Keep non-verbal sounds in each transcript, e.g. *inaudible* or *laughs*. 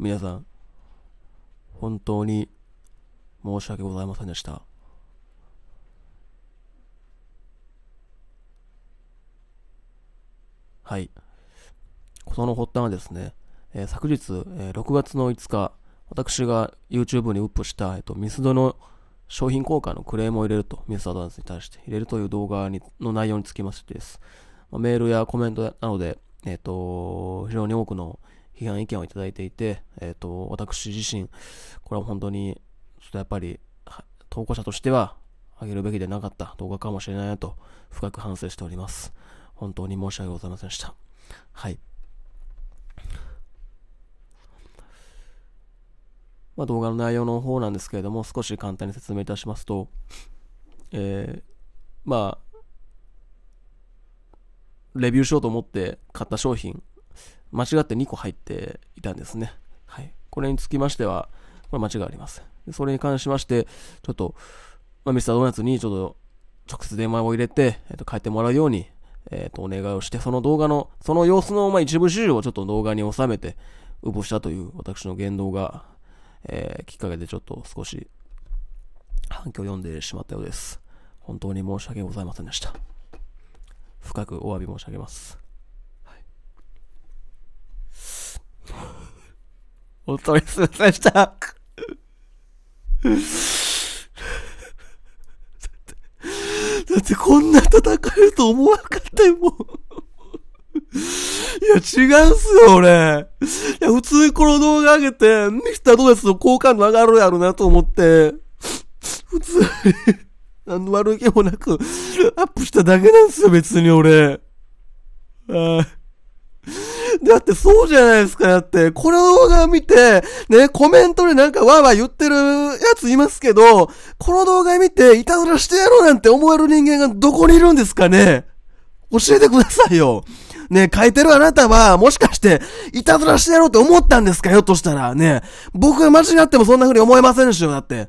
皆さん、本当に申し訳ございませんでした。はい。ことの発端はですね、えー、昨日、えー、6月の5日、私が YouTube にアップした、えっ、と、ミスドの商品効果のクレームを入れると、ミスアドバンスに対して入れるという動画にの内容につきましてです。まあ、メールやコメントなので、えっ、と、非常に多くの批判意見をいただいていて、えっ、ー、と、私自身、これは本当に、ちょっとやっぱり、投稿者としては、上げるべきでなかった動画かもしれないなと、深く反省しております。本当に申し訳ございませんでした。はい。まあ、動画の内容の方なんですけれども、少し簡単に説明いたしますと、えー、まあ、レビューしようと思って買った商品間違って2個入っていたんですね。はい。これにつきましては、これ間違いあります。それに関しまして、ちょっと、まあ、ミスタードーナツにちょっと直接電話を入れて、えっ、ー、と、変えてもらうように、えっ、ー、と、お願いをして、その動画の、その様子の、まあ、一部始終をちょっと動画に収めて、応募したという私の言動が、えー、きっかけでちょっと少し反響を読んでしまったようです。本当に申し訳ございませんでした。深くお詫び申し上げます。本当にすいませんでした。だってこんな戦えると思わなかったよ、もう。いや、違うんすよ、俺。いや、普通にこの動画上げて、ミスタードレスの好感度上がるやろなと思って、普通に何の悪気もなく、アップしただけなんですよ、別に俺。ああ。だってそうじゃないですか、だって。この動画見て、ね、コメントでなんかわーわー言ってるやついますけど、この動画見て、いたずらしてやろうなんて思える人間がどこにいるんですかね教えてくださいよ。ね、書いてるあなたは、もしかして、いたずらしてやろうと思ったんですかひょっとしたら。ね、僕が間違ってもそんな風に思えませんでしょ、だって。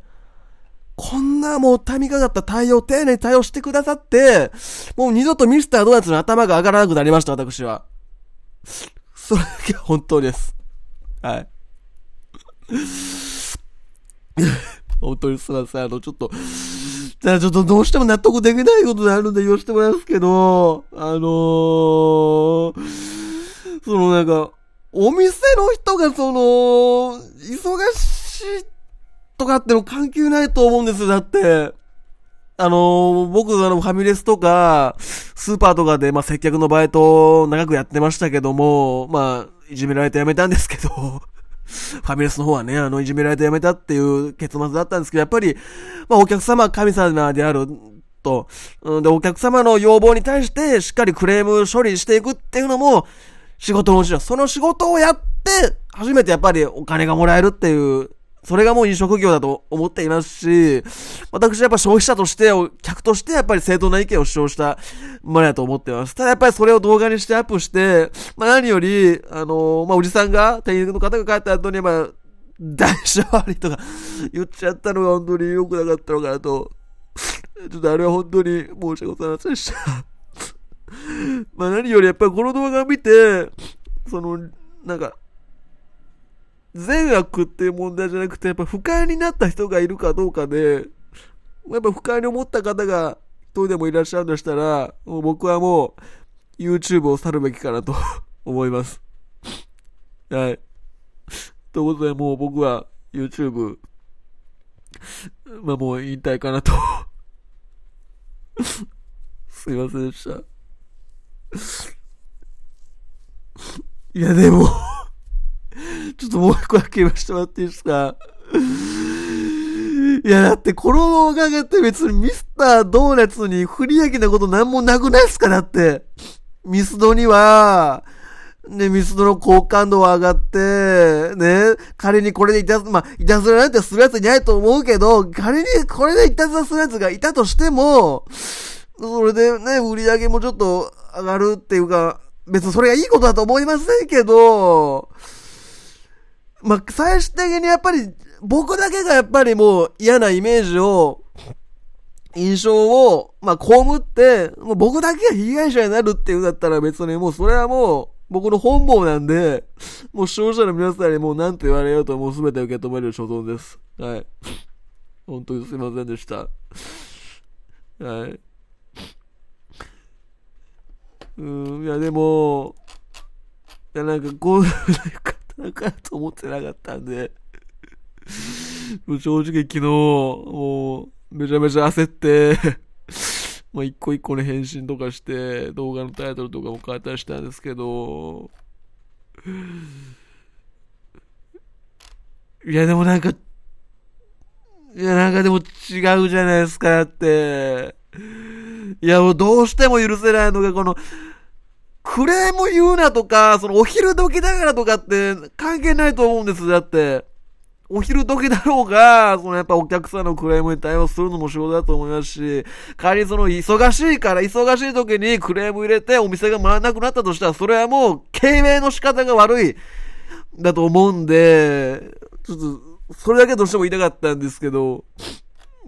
こんなもう民がかった対応、丁寧に対応してくださって、もう二度とミスタードーナツの頭が上がらなくなりました、私は。それだけ本当です。はい。本当にすいません。あの、ちょっと、じゃあちょっとどうしても納得できないことであるんで言わせてもらいますけど、あのー、そのなんか、お店の人がその、忙しいとかっての関係ないと思うんですよ、だって。あのー、僕、あの、ファミレスとか、スーパーとかで、まあ、接客のバイトを長くやってましたけども、まあ、いじめられて辞めたんですけど、*laughs* ファミレスの方はね、あの、いじめられて辞めたっていう結末だったんですけど、やっぱり、まあ、お客様は神様であると、うん、で、お客様の要望に対してしっかりクレーム処理していくっていうのも、仕事のうちの、その仕事をやって、初めてやっぱりお金がもらえるっていうそれがもう飲食業だと思っていますし、私はやっぱ消費者として、客としてやっぱり正当な意見を主張したものだと思ってます。ただやっぱりそれを動画にしてアップして、まあ何より、あのー、まあおじさんが、店員の方が帰った後に、まあ、大丈夫とか *laughs* 言っちゃったのが本当に良くなかったのかなと。ちょっとあれは本当に申し訳ございませんでした。*laughs* まあ何よりやっぱりこの動画を見て、その、なんか、善悪っていう問題じゃなくて、やっぱ不快になった人がいるかどうかで、やっぱ不快に思った方がどうでもいらっしゃるんでしたら、もう僕はもう YouTube を去るべきかなと *laughs* 思います。はい。ということで、もう僕は YouTube、まあもう引退かなと *laughs* すいませんでした。いやでもちょっともう一個だけ言わせてもらっていいですかいや、だってこの動画って別にミスタードーナツに不利益なことなんもなくないっすかだって。ミスドには、ね、ミスドの好感度は上がって、ね、仮にこれでいたず、まあ、いたずらなんてする奴いないと思うけど、仮にこれでいたずらする奴がいたとしても、それでね、売り上げもちょっと上がるっていうか、別にそれがいいことだと思いませんけど、まあ、最終的にやっぱり、僕だけがやっぱりもう嫌なイメージを、印象を、まあ、被って、もう僕だけが被害者になるっていうんだったら別にもうそれはもう、僕の本望なんで、もう視聴者の皆さんにもう何と言われようともう全て受け止める所存です。はい。本当にすいませんでした。はい。うん、いやでも、いやなんかこう、なんか、だからと思ってなかったんで、正直昨日、もう、めちゃめちゃ焦ってまあ一個一個の返信とかして、動画のタイトルとかも変えたりしたんですけど、いやでもなんか、いやなんかでも違うじゃないですかって、いやもうどうしても許せないのがこの、クレーム言うなとか、そのお昼時だからとかって関係ないと思うんです、だって。お昼時だろうが、そのやっぱお客さんのクレームに対応するのも仕事だと思いますし、仮にその忙しいから、忙しい時にクレーム入れてお店が回らなくなったとしたら、それはもう経営の仕方が悪い、だと思うんで、ちょっと、それだけどうしても言いたかったんですけど、ち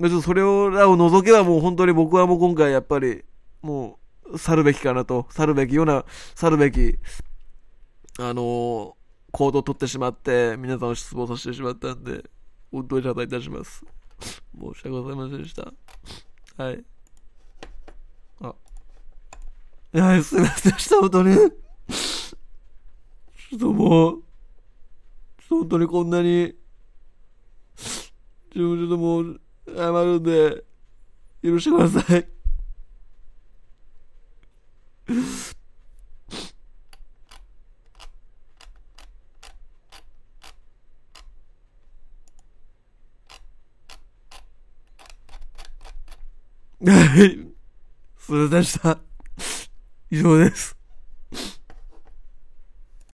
ょっとそれらを除けばもう本当に僕はもう今回やっぱり、もう、去るべきかなと、去るべきような、去るべき、あの行動を取ってしまって、皆さんを失望させてしまったんで、本当に謝罪いたします。申し訳ございませんでした。はい。あ。いや、すいませんでした、本当に。ちょっともう、ちょ本当にこんなに、自分ちょっともう、謝るんで、許してください。はい。すいませんでした。以上です。